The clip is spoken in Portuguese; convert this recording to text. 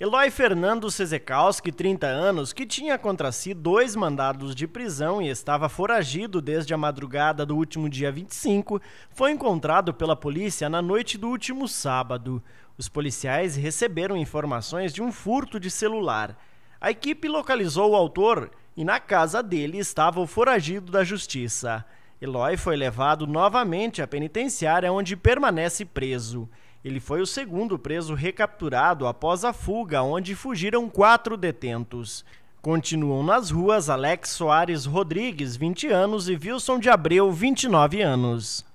Eloy Fernando Sezekowski, 30 anos, que tinha contra si dois mandados de prisão e estava foragido desde a madrugada do último dia 25, foi encontrado pela polícia na noite do último sábado. Os policiais receberam informações de um furto de celular. A equipe localizou o autor e na casa dele estava o foragido da justiça. Eloy foi levado novamente à penitenciária, onde permanece preso. Ele foi o segundo preso recapturado após a fuga, onde fugiram quatro detentos. Continuam nas ruas Alex Soares Rodrigues, 20 anos, e Wilson de Abreu, 29 anos.